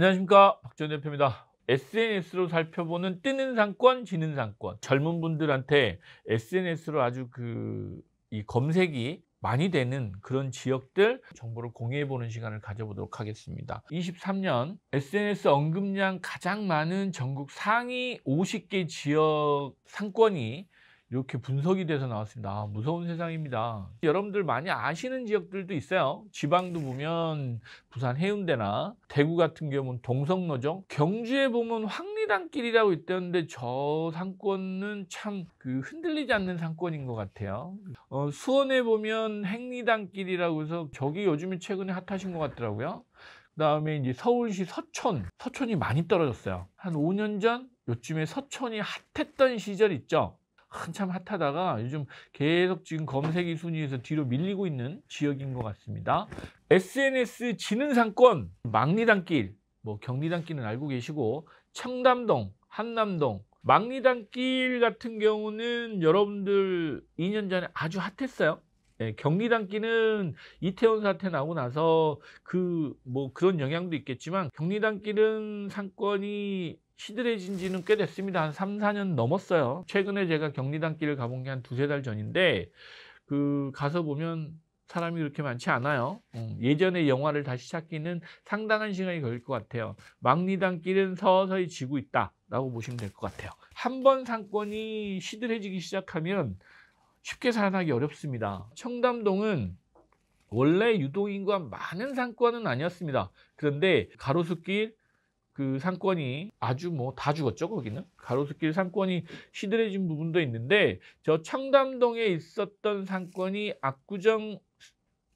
안녕하십니까 박지원 대표입니다. SNS로 살펴보는 뜨는 상권, 지는 상권. 젊은 분들한테 SNS로 아주 그이 검색이 많이 되는 그런 지역들 정보를 공유해 보는 시간을 가져보도록 하겠습니다. 23년 SNS 언급량 가장 많은 전국 상위 50개 지역 상권이 이렇게 분석이 돼서 나왔습니다. 아, 무서운 세상입니다. 여러분들 많이 아시는 지역들도 있어요. 지방도 보면 부산 해운대나 대구 같은 경우는 동성로정, 경주에 보면 황리단길이라고 있던데저 상권은 참 그 흔들리지 않는 상권인 것 같아요. 어, 수원에 보면 행리단길이라고 해서 저기 요즘에 최근에 핫하신 것 같더라고요. 그다음에 이제 서울시 서촌, 서촌이 많이 떨어졌어요. 한 5년 전 요즘에 서촌이 핫했던 시절 있죠. 한참 핫하다가 요즘 계속 지금 검색이 순위에서 뒤로 밀리고 있는 지역인 것 같습니다. SNS 지능상권, 망리단길, 뭐 경리단길은 알고 계시고 청담동, 한남동, 망리단길 같은 경우는 여러분들 2년 전에 아주 핫했어요. 예, 경리단길은 이태원 사태 나고 나서 그 뭐 그런 영향도 있겠지만 경리단길은 상권이 시들해진 지는 꽤 됐습니다. 한 3, 4년 넘었어요. 최근에 제가 경리단길을 가본 게 한 두세 달 전인데 그 가서 보면 사람이 그렇게 많지 않아요. 음, 예전의 영화를 다시 찾기는 상당한 시간이 걸릴 것 같아요. 막리단길은 서서히 지고 있다라고 보시면 될 것 같아요. 한 번 상권이 시들해지기 시작하면 쉽게 살아나기 어렵습니다. 청담동은 원래 유동인구가 많은 상권은 아니었습니다. 그런데 가로수길, 그 상권이 아주 뭐 다 죽었죠 거기는 가로수길 상권이 시들해진 부분도 있는데 저 청담동에 있었던 상권이 압구정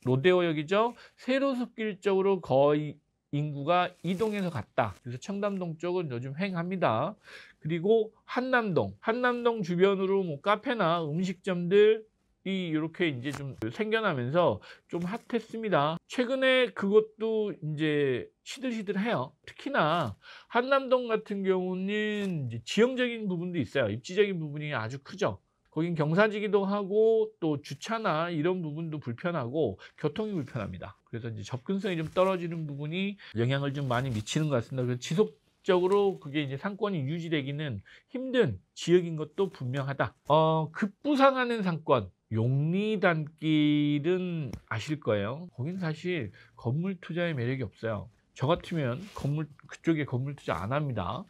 로데오역이죠 세로수길 쪽으로 거의 인구가 이동해서 갔다. 그래서 청담동 쪽은 요즘 횡합니다. 그리고 한남동, 한남동 주변으로 뭐 카페나 음식점들 이렇게 이제 좀 생겨나면서 좀 핫했습니다. 최근에 그것도 이제 시들시들해요. 특히나 한남동 같은 경우는 지형적인 부분도 있어요. 입지적인 부분이 아주 크죠. 거긴 경사지기도 하고 또 주차나 이런 부분도 불편하고 교통이 불편합니다. 그래서 이제 접근성이 좀 떨어지는 부분이 영향을 좀 많이 미치는 것 같습니다. 그래서 지속 적으로 그게 이제 상권이 유지되기는 힘든 지역인 것도 분명하다. 어, 급부상하는 상권, 용리단길은 아실 거예요. 거긴 사실 건물 투자의 매력이 없어요. 저 같으면 건물 그쪽에 건물 투자 안 합니다.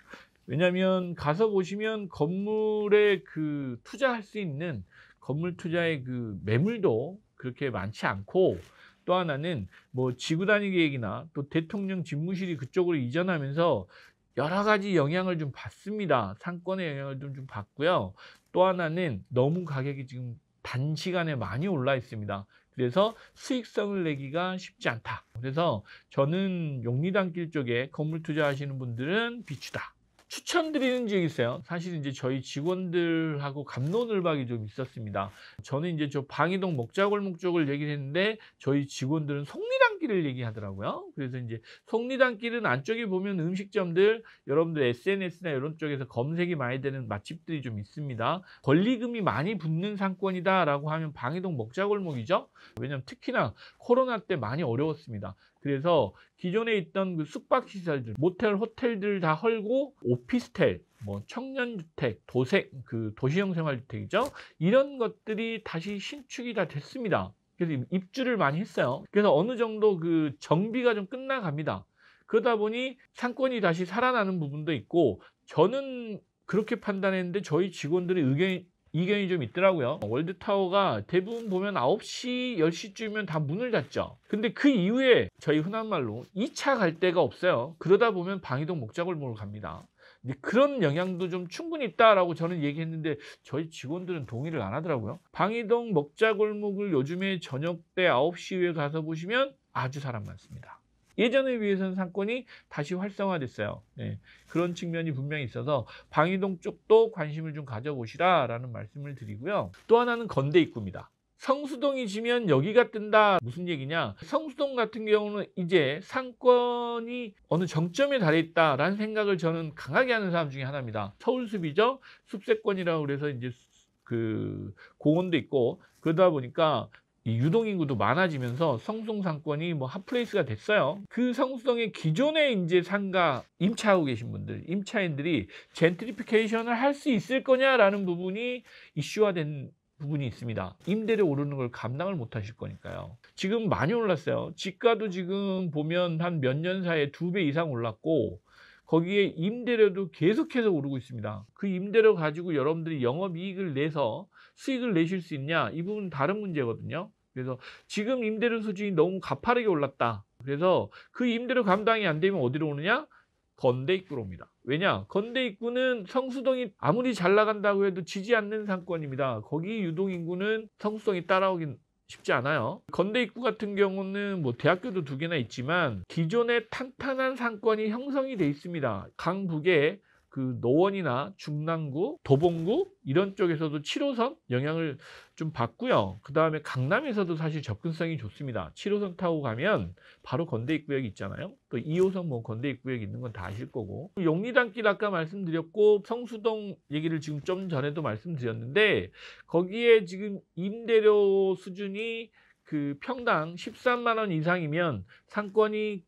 왜냐하면 가서 보시면 건물에 그 투자할 수 있는 건물 투자의 그 매물도 그렇게 많지 않고 또 하나는 뭐 지구 단위 계획이나 또 대통령 집무실이 그쪽으로 이전하면서 여러 가지 영향을 좀 받습니다. 상권의 영향을 좀, 좀 받고요. 또 하나는 너무 가격이 지금 단시간에 많이 올라 있습니다. 그래서 수익성을 내기가 쉽지 않다. 그래서 저는 용리단길 쪽에 건물 투자하시는 분들은 비추다. 추천드리는 지역이 있어요. 사실 이제 저희 직원들하고 감론을박이 좀 있었습니다. 저는 이제 저 방이동 목자골목 쪽을 얘기를 했는데 저희 직원들은 송리단길을 얘기하더라고요. 그래서 이제 송리단길은 안쪽에 보면 음식점들 여러분들 SNS나 이런 쪽에서 검색이 많이 되는 맛집들이 좀 있습니다. 권리금이 많이 붙는 상권이다라고 하면 방이동 목자골목이죠. 왜냐하면 특히나 코로나 때 많이 어려웠습니다. 그래서 기존에 있던 그 숙박시설들, 모텔, 호텔들 다 헐고 오피스텔, 뭐 청년주택, 도색, 그 도시형 생활주택이죠. 이런 것들이 다시 신축이 다 됐습니다. 그래서 입주를 많이 했어요. 그래서 어느 정도 그 정비가 좀 끝나갑니다. 그러다 보니 상권이 다시 살아나는 부분도 있고 저는 그렇게 판단했는데 저희 직원들의 의견이 이견이 좀 있더라고요. 월드타워가 대부분 보면 9시, 10시쯤이면 다 문을 닫죠. 근데 그 이후에 저희 흔한 말로 2차 갈 데가 없어요. 그러다 보면 방이동 목자골목을 갑니다. 그런 영향도 좀 충분히 있다라고 저는 얘기했는데 저희 직원들은 동의를 안 하더라고요. 방이동 먹자골목을 요즘에 저녁 때 9시 이후에 가서 보시면 아주 사람 많습니다. 예전에 비해서는 상권이 다시 활성화됐어요. 네, 그런 측면이 분명히 있어서 방위동 쪽도 관심을 좀 가져보시라라는 말씀을 드리고요. 또 하나는 건대 입구입니다. 성수동이 지면 여기가 뜬다 무슨 얘기냐 성수동 같은 경우는 이제 상권이 어느 정점에 달해있다라는 생각을 저는 강하게 하는 사람 중에 하나입니다 서울숲이죠 숲세권이라고 그래서 이제 그 공원도 있고 그러다 보니까 유동인구도 많아지면서 성송 상권이 뭐 핫플레이스가 됐어요. 그 성수동에 기존에 이제 상가 임차하고 계신 분들, 임차인들이 젠트리피케이션을 할 수 있을 거냐라는 부분이 이슈화된 부분이 있습니다. 임대료 오르는 걸 감당을 못 하실 거니까요. 지금 많이 올랐어요. 집가도 지금 보면 한 몇 년 사이에 두 배 이상 올랐고 거기에 임대료도 계속해서 오르고 있습니다. 그 임대료 가지고 여러분들이 영업이익을 내서 수익을 내실 수 있냐 이 부분은 다른 문제거든요. 그래서 지금 임대료 수준이 너무 가파르게 올랐다. 그래서 그 임대료 감당이 안 되면 어디로 오느냐? 건대 입구로 옵니다. 왜냐? 건대 입구는 성수동이 아무리 잘 나간다고 해도 지지 않는 상권입니다. 거기 유동 인구는 성수동이 따라오긴 쉽지 않아요. 건대 입구 같은 경우는 뭐 대학교도 두 개나 있지만 기존의 탄탄한 상권이 형성이 돼 있습니다. 강북에 그 노원이나 중랑구, 도봉구 이런 쪽에서도 7호선 영향을 좀 받고요. 그 다음에 강남에서도 사실 접근성이 좋습니다. 7호선 타고 가면 바로 건대 입구역 있잖아요. 또 2호선 뭐 건대 입구역 있는 건 다 아실 거고. 용리단길 아까 말씀드렸고 성수동 얘기를 지금 좀 전에도 말씀드렸는데 거기에 지금 임대료 수준이 그 평당 13만 원 이상이면 상권이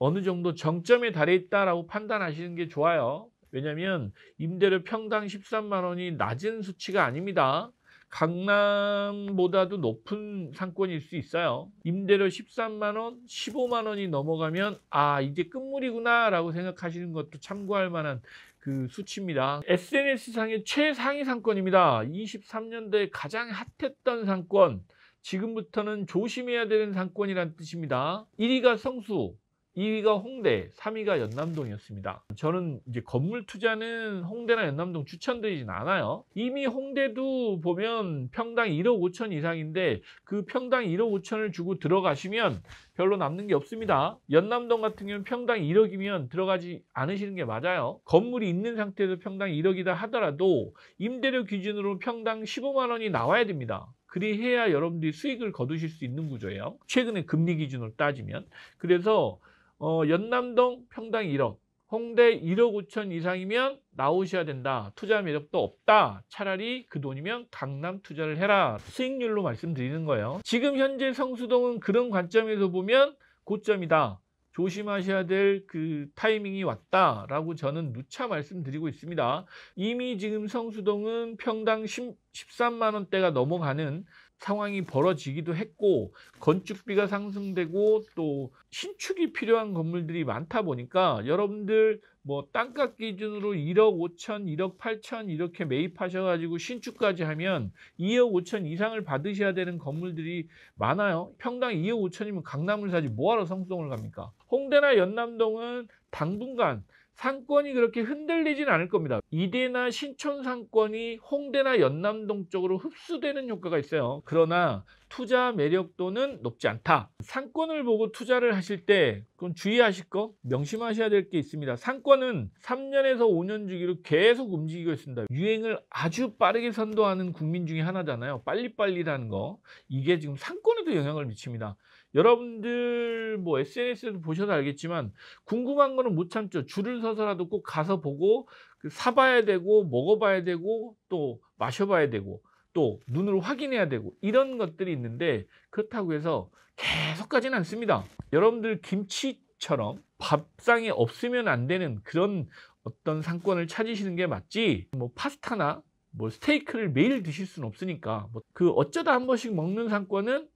어느 정도 정점에 달해 있다라고 판단하시는 게 좋아요. 왜냐하면 임대료 평당 13만 원이 낮은 수치가 아닙니다. 강남보다도 높은 상권일 수 있어요. 임대료 13만 원, 15만 원이 넘어가면 아 이제 끝물이구나라고 생각하시는 것도 참고할 만한 그 수치입니다. SNS상의 최상위 상권입니다. 23년도에 가장 핫했던 상권. 지금부터는 조심해야 되는 상권이란 뜻입니다. 1위가 성수, 2위가 홍대, 3위가 연남동이었습니다. 저는 이제 건물 투자는 홍대나 연남동 추천드리진 않아요. 이미 홍대도 보면 평당 1억 5천 이상인데 그 평당 1억 5천을 주고 들어가시면 별로 남는 게 없습니다. 연남동 같은 경우는 평당 1억이면 들어가지 않으시는 게 맞아요. 건물이 있는 상태에서 평당 1억이다 하더라도 임대료 기준으로 평당 15만 원이 나와야 됩니다. 그리해야 여러분들이 수익을 거두실 수 있는 구조예요. 최근에 금리 기준으로 따지면. 그래서 어, 연남동 평당 1억, 홍대 1억 5천 이상이면 나오셔야 된다. 투자 매력도 없다. 차라리 그 돈이면 강남 투자를 해라. 수익률로 말씀드리는 거예요. 지금 현재 성수동은 그런 관점에서 보면 고점이다. 조심하셔야 될 그 타이밍이 왔다라고 저는 누차 말씀드리고 있습니다. 이미 지금 성수동은 평당 10, 13만 원대가 넘어가는 상황이 벌어지기도 했고 건축비가 상승되고 또 신축이 필요한 건물들이 많다 보니까 여러분들 뭐 땅값 기준으로 1억 5천, 1억 8천 이렇게 매입하셔가지고 신축까지 하면 2억 5천 이상을 받으셔야 되는 건물들이 많아요. 평당 2억 5천이면 강남을 사지 뭐하러 성동을 갑니까? 홍대나 연남동은 당분간 상권이 그렇게 흔들리진 않을 겁니다. 이대나 신촌 상권이 홍대나 연남동 쪽으로 흡수되는 효과가 있어요. 그러나 투자 매력도는 높지 않다. 상권을 보고 투자를 하실 때 그건 주의하실 거 명심하셔야 될 게 있습니다. 상권은 3년에서 5년 주기로 계속 움직이고 있습니다. 유행을 아주 빠르게 선도하는 국민 중에 하나잖아요. 빨리빨리라는 거. 이게 지금 상권에도 영향을 미칩니다. 여러분들 뭐 SNS에도 보셔서 알겠지만 궁금한 거는 못 참죠. 줄을 서서라도 꼭 가서 보고 그 사봐야 되고 먹어봐야 되고 또 마셔봐야 되고 또 눈으로 확인해야 되고 이런 것들이 있는데 그렇다고 해서 계속가지는 않습니다. 여러분들 김치처럼 밥상에 없으면 안 되는 그런 어떤 상권을 찾으시는 게 맞지 뭐 파스타나 뭐 스테이크를 매일 드실 수는 없으니까 뭐그 어쩌다 한 번씩 먹는 상권은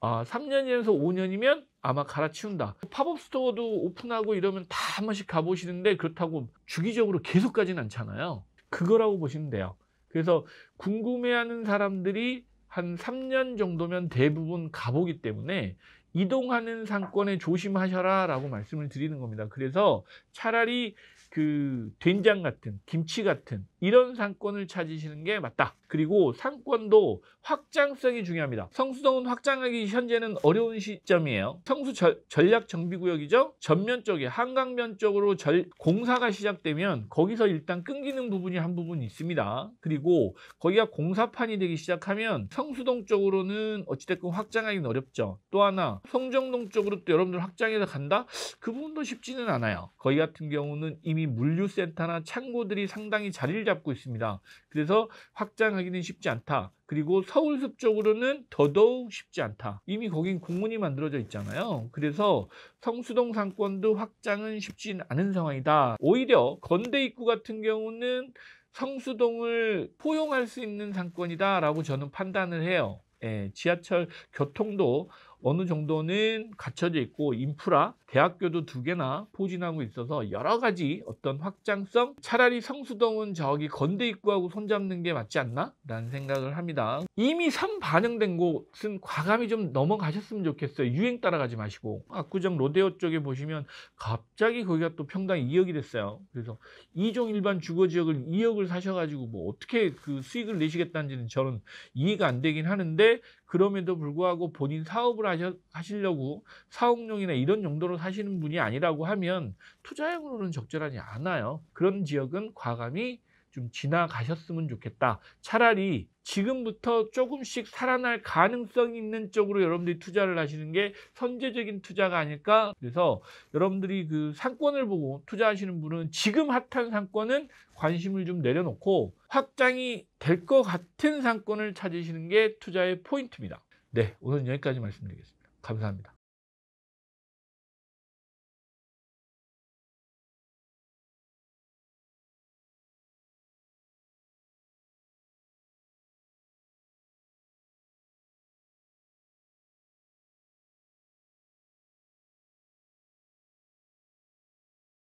아, 3년에서 5년이면 아마 갈아치운다. 팝업 스토어도 오픈하고 이러면 다 한 번씩 가보시는데 그렇다고 주기적으로 계속 가진 않잖아요. 그거라고 보시면 돼요. 그래서 궁금해하는 사람들이 한 3년 정도면 대부분 가보기 때문에 이동하는 상권에 조심하셔라 라고 말씀을 드리는 겁니다. 그래서 차라리 그 된장 같은 김치 같은 이런 상권을 찾으시는 게 맞다. 그리고 상권도 확장성이 중요합니다. 성수동은 확장하기 현재는 어려운 시점이에요. 성수 절, 전략 정비구역이죠. 전면 쪽에 한강면 쪽으로 절, 공사가 시작되면 거기서 일단 끊기는 부분이 한 부분 있습니다. 그리고 거기가 공사판이 되기 시작하면 성수동 쪽으로는 어찌됐건 확장하기는 어렵죠. 또 하나 송정동 쪽으로 또 여러분들 확장해서 간다? 그 부분도 쉽지는 않아요. 거기 같은 경우는 이미 물류센터나 창고들이 상당히 자리를 잡고 있습니다. 그래서 확장하기는 쉽지 않다. 그리고 서울숲 쪽으로는 더더욱 쉽지 않다. 이미 거긴 공문이 만들어져 있잖아요. 그래서 성수동 상권도 확장은 쉽진 않은 상황이다. 오히려 건대 입구 같은 경우는 성수동을 포용할 수 있는 상권이다라고 저는 판단을 해요. 예, 지하철 교통도 어느 정도는 갖춰져 있고 인프라, 대학교도 두 개나 포진하고 있어서 여러 가지 어떤 확장성 차라리 성수동은 저기 건대 입구하고 손잡는 게 맞지 않나? 라는 생각을 합니다. 이미 3 반영된 곳은 과감히 좀 넘어가셨으면 좋겠어요. 유행 따라가지 마시고 압구정 로데오 쪽에 보시면 갑자기 거기가 또 평당 2억이 됐어요. 그래서 2종 일반 주거지역을 2억을 사셔가지고 뭐 어떻게 그 수익을 내시겠다는지는 저는 이해가 안 되긴 하는데 그럼에도 불구하고 본인 사업을 하셔, 하시려고 사업용이나 이런 용도로 사시는 분이 아니라고 하면 투자형으로는 적절하지 않아요. 그런 지역은 과감히 좀 지나가셨으면 좋겠다. 차라리 지금부터 조금씩 살아날 가능성이 있는 쪽으로 여러분들이 투자를 하시는 게 선제적인 투자가 아닐까. 그래서 여러분들이 그 상권을 보고 투자하시는 분은 지금 핫한 상권은 관심을 좀 내려놓고 확장이 될 것 같은 상권을 찾으시는 게 투자의 포인트입니다. 네, 오늘 여기까지 말씀드리겠습니다. 감사합니다.